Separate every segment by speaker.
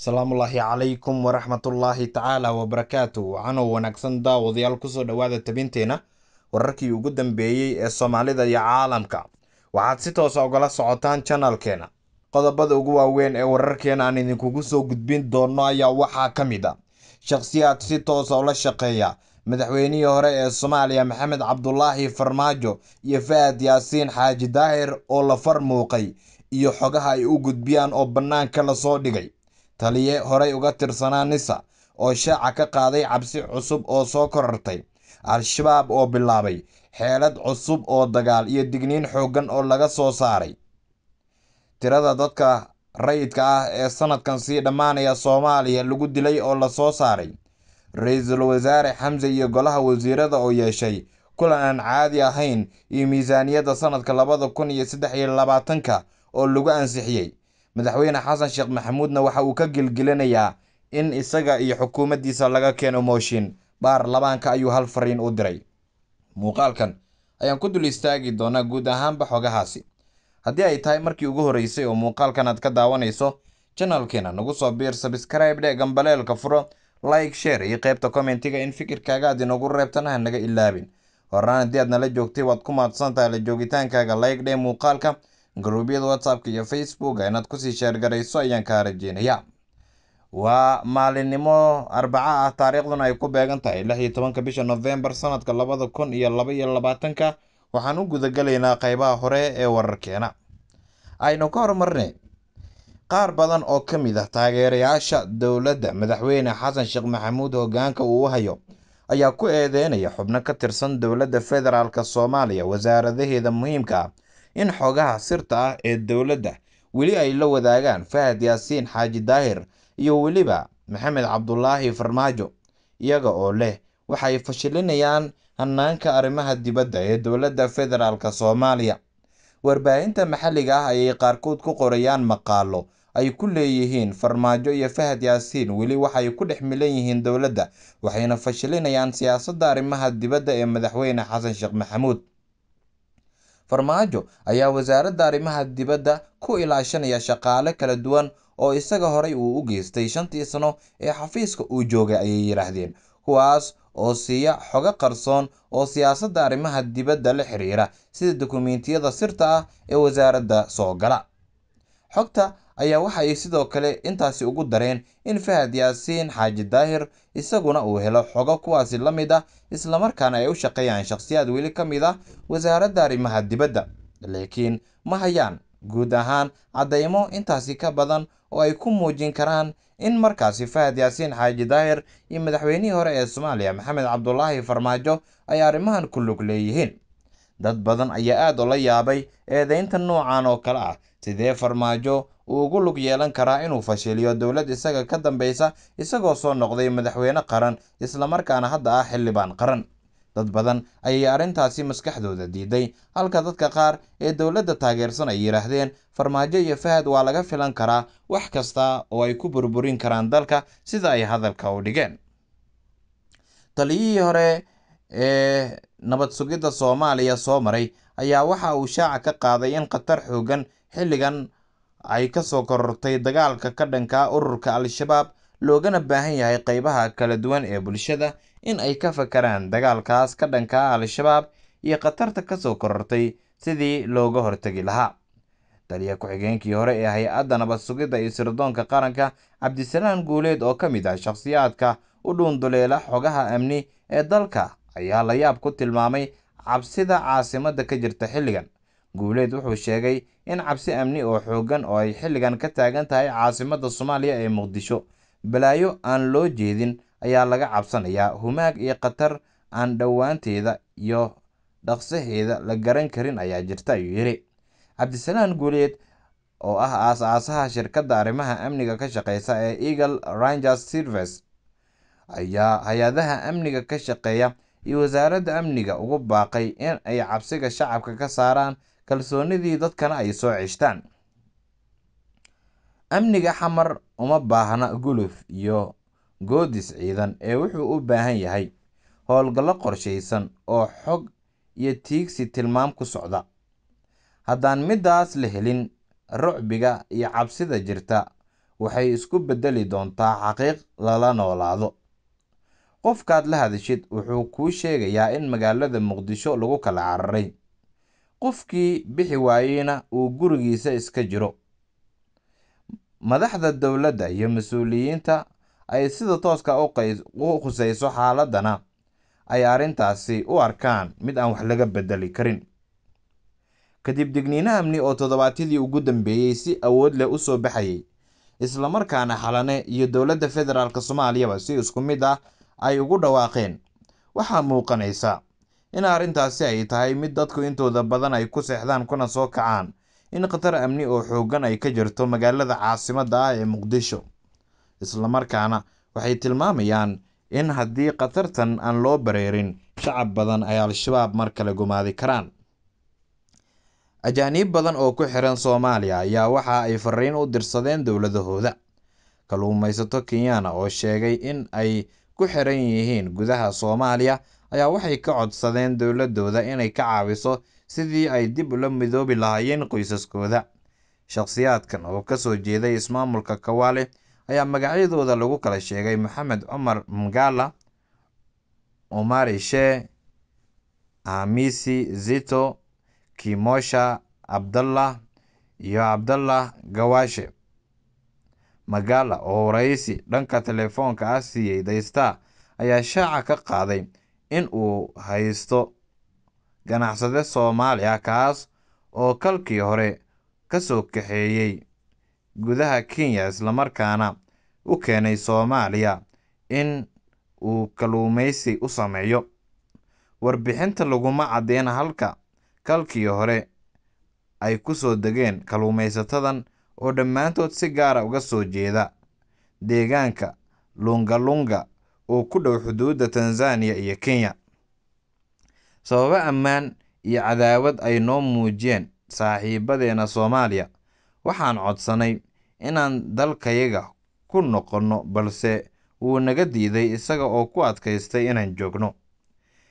Speaker 1: salaamullaahi calaykum waraxmatullaahi tacaala wabarakaatu canow wanaagsan daawadayaal kusoo dhowaada tabinteena wararkii ugu dambeeyey ee soomaalida iyo caalamka waxaad si toosa ah ugala socotaan janalkeena qodobada ugu waaweyn ee wararkeena aan idinkugu soo gudbin doonno ayaa waxaa ka mid a ah. shakhsiyaad si toosa ah ula shaqeeya madaxweynihii hore ee soomaaliya maxamed cabdulaahi farmaajo iyo fahad yaasiin xaaji daahir oo la far muuqay iyo xogaha ay u gudbiyaan oo bannaanka lasoo dhigay taliye horay uga tirsanaa nisa oo shaaca ka qaaday cabsi cusub oo soo korartay al-shabaab oo bilaabay xeelad cusub oo dagaal iyo digniin xooggan oo laga soo saaray tirada dadka rayidka ah ee sanadkan sii dhammaanaya soomaaliya lagu dilay oo lasoo saaray ra-iisul wasaare xamse iyo golaha wasiirada oo yeeshay kulan aan caadi ahayn iyo miisaaniyadda sanadka labada kun iyo saddex iyo labaatanka oo lagu ansixiyey madaxweyne xasan sheekh maxamuudna waxa uu ka gelgelinayaa in isaga iyo xukuumaddiisa laga keeno mooshin baar labaanka ayuu hal fariin u diray muuqaalkan ayaan ku dul istaagi doonaa guud ahaanba xogahaasi haddii ay tahay markii ugu horreysay oo muuqaalkan aad ka daawanayso janalkeena nagu soo biir sabskraibe dhe gambaleelka furo like share iyo qaybta commentiga in fikirkaaga aad inagu reebtanaha naga ilaabin horaan haddii aad nala joogtay waad ku mahadsantahay la joogitaankaaga like dhe muuqaalka gruubyada whatsappka iyo facebook inaad kusii sheergarayso ayaan kaa rajeynayaa waa maalinimo arbaco ah taariikhduna ay ku beegan tahay lix iyo tobanka bisha novembar sanadka labada kun iyo laba iyo labaatanka waxaan u gudagalaynaa qeybaha hore ee wararkeena aynu ka horumarnay qaar badan oo ka mid ah taageerayaasha dowladda madaxweyne xasan sheekh maxamuud hoggaanka uu hayo ayaa ku eedeynaya xubno ka tirsan dowladda federaalk soomaaliya wasaaradaheeda muhiimka ah in xoogaha sirta ah ee dowladda weli ay la wadaagaan fahad yaasiin xaaji daahir iyo weliba maxamed cabdulaahi farmaajo iyaga oo leh waxay fashilinayaan hannaanka arrimaha dibadda ee dowladda federaalk soomaaliya warbaahinta maxalliga ah ayay qaarkood ku qorayaan maqaalo ay ku leeyihiin farmaajo iyo fahad yaasiin weli waxay ku dhex milan yihiin dowladda waxayna fashilinayaan siyaasadda arrimaha dibadda ee madaxweyne xasan sheekh maxamuud farmaajo ayaa wasaaradda arrimaha dibadda ku ilaashanaya shaqaale kala duwan oo isaga horay uu u geystay shantii sano ee xafiiska uu joogay ayay yidhaahdeen kuwaas oo siiya xogo qarsoon oo siyaasadda arrimaha dibadda la xiriira sida dukumiintiyada sirta ah ee wasaaradda soo gala xogta ayaa waxa ay sidoo kale intaasi ugu dareen in fahad yaasiin xaaji daahir isaguna uu helo xogo kuwaasi la mid ah islamarkaana ay u shaqeeyaan shaqhsiyaad weli ka mid ah wasaaradda arrimaha dibadda laakiin ma hayaan guud ahaan caddaymo intaasi ka badan oo ay ku muujin karaan in markaasi fahad yaasiin xaaji daahir iyo madaxweynihii hore ee soomaaliya maxamed cabdulaahi farmaajo ay arrimahan ku lug leeyihiin dad badan ayaa aad ula yaabay eedaynta noocan oo kale ah sidee farmaajo uu ugu lug yeelan karaa inuu fashiliyo dowlad isaga ka dambeysa isagoo soo noqday madaxweyne qaran islamarkaana hadda ah xildhibaan qaran dad badan ayay arrintaasi maskaxdooda diiday halka dadka qaar ee dowladda taageersan ay yidhaahdeen farmaajo iyo fahad waa laga filan karaa wax kasta oo ay ku burburin karaan dalka sida ay hadalka u dhigeen taliyihii hore ee nabad sugidda soomaaliya soo maray ayaa waxa uu shaaca ka qaaday in khatar xoogan xilligan ay ka soo korortay dagaalka ka dhanka ururka Al-Shabaab loogana baahan yahay qaybaha kala duwan ee bulshada in ay ka fakaraan dagaalkaas ka dhanka Al-Shabaab iyo khatarta ka soo korortay sidii looga hortegi lahaa taliya ku-xigeenkii hore ee hay-adda nabad sugidda iyo sirdoonka qaranka cabdisalaan guuleed oo ka mid ah shakhsiyaadka u dhuunduleela xogaha amni ee dalka ayaa la yaab ku tilmaamay cabsida caasimadda ka jirta xilligan guuleed wuxuu sheegay in cabsi amni oo xooggan oo ay xilligan ka taagan tahay caasimadda soomaaliya ee muqdisho balaayo aan loo jeedin ayaa laga cabsanayaa humaag iyo khatar aan dhowaanteeda iyo dhaqsaheeda la garan karin ayaa jirta ayuu yidhi cabdisalaan guuleed oo ah aas aasaha shirkadda arrimaha amniga ka shaqeysa ee eagle rangers service ayaa hay-adaha amniga ka shaqeeya iyo wasaaradda amniga ugu baaqay in ay cabsiga shacabka ka saaraan kalsoonidii dadkana ay soo ceshtaan amniga xamar uma baahna guluf iyo goodis ciidan ee wuxuu u baahan yahay howlgallo qorshaysan oo xog iyo tiigsi tilmaam ku socda haddaan middaas la helin rucbiga iyo cabsida jirta waxay isku beddeli doontaa xaqiiq lala noolaado qofkaad la hadashid wuxuu kuu sheegayaa in magaalada muqdisho lagu kala cararay qofkii bixi waayeyna uu gurigiisa iska jiro madaxda dowladda iyo mas-uuliyiinta ay sida tooska u khusayso xaaladdana ay arrintaasi u arkaan mid aan wax laga bedeli karin kadib digniino amni oo toddobaatyadii ugu dambeeyey si awood leh u soo baxayay islamarkaana xalane iyo dowladda federaalk soomaaliyaba si isku mid ah ay ugu dhawaaqeen waxaa muuqanaysa in arrintaasi ay tahay mid dadku intooda badan ay ku seexdaan kuna soo kacaan in khatar amni oo xooggan ay ka jirto magaalada caasimadda ah ee muqdisho islamarkaana waxay tilmaamayaan in haddii khatartan aan loo bareerin shacab badan ay al-shabaab mar kale gumaadi karaan ajaaniib badan oo ku xiran soomaaliya ayaa waxa ay fariin u dirsadeen dowladahooda kalluumaysato kenyaana oo sheegay in ay ku xiran yihiin gudaha soomaaliya ayaa waxay ka codsadeen dowladdooda inay ka caawiso sidii ay dib ula midoobi lahaayeen qoysaskooda shakhsiyaadkan oo ka soo jeeday ismaamulka kawaale ayaa magacyadooda lagu kala sheegay maxamed cumar mgala umarishe amisi zito kimosha cabdallah iyo cabdallah gawaashe magala oo waraysi dhanka telefoonka ah siiyey daystaa ayaa shaaca ka qaaday in uu haysto ganacsade soomaaliya kaas oo kalkii hore ka soo kaxeeyey gudaha Kenya islamarkaana u keenay Soomaaliya in uu kalluumeysi u sameeyo. Warbixinta laguma caddeyn halka kalkii hore ay ku soo degeen kalluumeysatadan oo dhammaantood si gaara ah uga soo jeeda deegaanka Lungalunga oo ku dhow xuduudda tanzaniya iyo Kenya. Sababo ammaan iyo cadaawad ay noo muujiyeen saaxiibadeena Soomaaliya, waxaan codsanay inaan dalkayaga ku noqonno balse wuu naga diiday isaga oo ku adkaystay inaan joogno.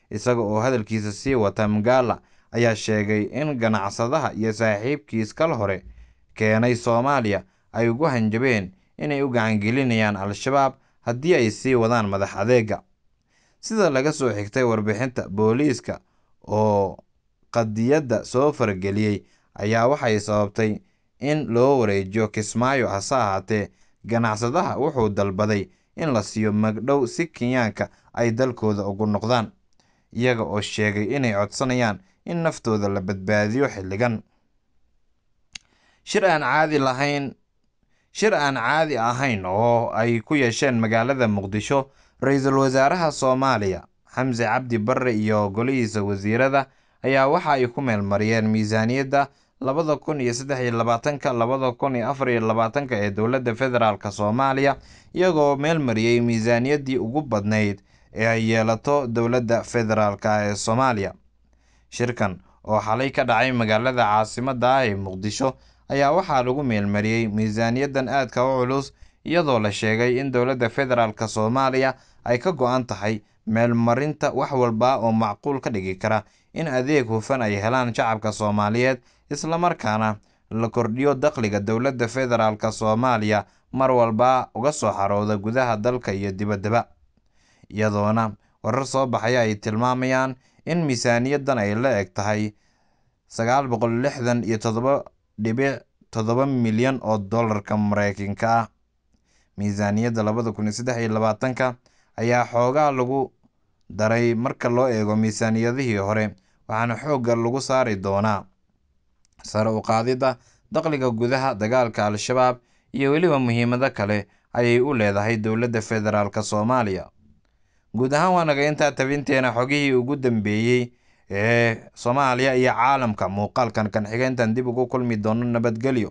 Speaker 1: Isaga oo hadalkiisa sii wata mgala ayaa sheegay in ganacsadaha iyo saaxiibkiis kal hore keenay Soomaaliya ay ugu hanjabeen inay u gacangelinayaan Al-shabaab haddii ay sii wadaan madax adeega sida laga soo xigtay warbixinta booliiska oo qadiyadda soo farageliyey ayaa waxay sababtay in loo wareejiyo kismaayo hase ahaatee ganacsadaha wuxuu dalbaday in la siiyo magdhow si kenyaanka ay dalkooda ugu noqdaan iyaga oo sheegay inay codsanayaan in naftooda la badbaadiyo xilligan shir aan caadi lahayn shir aan caadi ahayn oo ay ku yeesheen magaalada muqdisho ra-iisul wasaaraha soomaaliya xamse cabdi barre iyo golihiisa wasiirada ayaa waxa ay ku meelmariyeen miisaaniyadda labada kun iyo saddex iyo labaatanka labada kun iyo afar iyo labaatanka ee dowladda federaalk soomaaliya iyagoo meel mariyey miisaaniyaddii ugu badnayd ee ay yeelato dowladda federaalk ee soomaaliya shirkan oo xalay ka dhacay magaalada caasimadda ah ee muqdisho ayaa waxaa lagu meelmariyey miisaaniyaddan aadka u culus iyadoo la sheegay in dowladda federaalk soomaaliya ay ka go'an tahay meelmarinta wax walbaa oo macquul ka dhigi kara in adeeg hufan ay helaan shacabka soomaaliyeed islamarkaana la kordhiyo dakhliga dowladda federaalk soomaaliya mar walba uga soo xarooda gudaha dalka iyo dibaddaba iyadoona warar soo baxaya ay tilmaamayaan in miisaaniyaddan ay la eg tahay sagaal boqol lixdan iyo toddoba dibic toddoba milyan oo doolarka Maraykanka ah. Miisaaniyadda labada kun iyo saddex iyo labaatanka ayaa xoogaa lagu daray marka loo eego miisaaniyadihii hore, waxaana xoogga lagu saari doonaa sare u qaadidda dakhliga gudaha, dagaalka Al-shabaab, iyo weliba muhiimado kale ayay u leedahay dowladda federaalka Soomaaliya. Guud ahaan waa naga intaa tabinteena xogihii ugu dambeeyey ee soomaaliya iyo caalamka muuqaalkan kan xigeentan dib ugu kulmi doono nabadgelyo